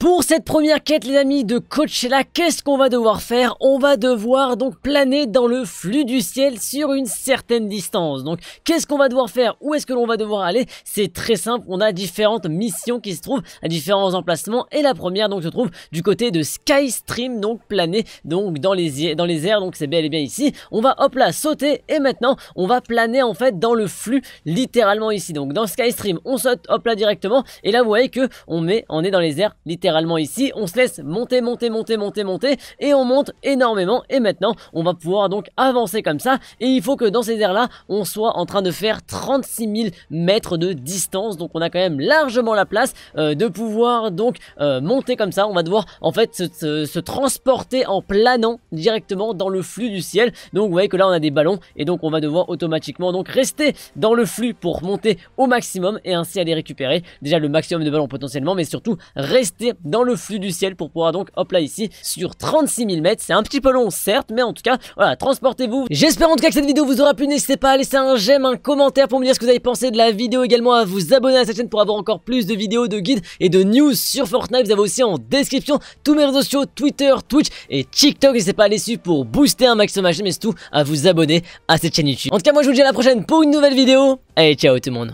Pour cette première quête, les amis, de Coachella, qu'est-ce qu'on va devoir faire On va devoir donc planer dans le flux du ciel sur une certaine distance. Donc, qu'est-ce qu'on va devoir faire Où est-ce que l'on va devoir aller C'est très simple, on a différentes missions qui se trouvent à différents emplacements. Et la première, donc, se trouve du côté de Skystream, donc planer donc, dans, les, dans les airs, donc c'est bel et bien ici. On va, hop là, sauter et maintenant, on va planer, en fait, dans le flux, littéralement ici. Donc, dans Skystream, on saute, hop là, directement. Et là, vous voyez que on, met, on est dans les airs, littéralement ici. On se laisse monter, monter, monter, monter, monter et on monte énormément. Et maintenant, on va pouvoir donc avancer comme ça. Et il faut que dans ces airs-là, on soit en train de faire 36 000 mètres de distance. Donc on a quand même largement la place euh, de pouvoir donc euh, monter comme ça. On va devoir en fait se, se, transporter en planant directement dans le flux du ciel. Donc vous voyez que là on a des ballons et donc on va devoir automatiquement donc rester dans le flux pour monter au maximum et ainsi aller récupérer déjà le maximum de ballons potentiellement mais surtout rester dans le flux du ciel pour pouvoir donc, hop là ici, sur 36 000 mètres. C'est un petit peu long, certes, mais en tout cas, voilà, transportez-vous. J'espère en tout cas que cette vidéo vous aura plu. N'hésitez pas à laisser un j'aime, un commentaire pour me dire ce que vous avez pensé de la vidéo. Également à vous abonner à cette chaîne pour avoir encore plus de vidéos, de guides et de news sur Fortnite. Vous avez aussi en description tous mes réseaux sociaux, Twitter, Twitch et TikTok. N'hésitez pas à aller suivre pour booster un maximum à j'aime mais surtout à vous abonner à cette chaîne YouTube. En tout cas, moi je vous dis à la prochaine pour une nouvelle vidéo. Allez, ciao tout le monde.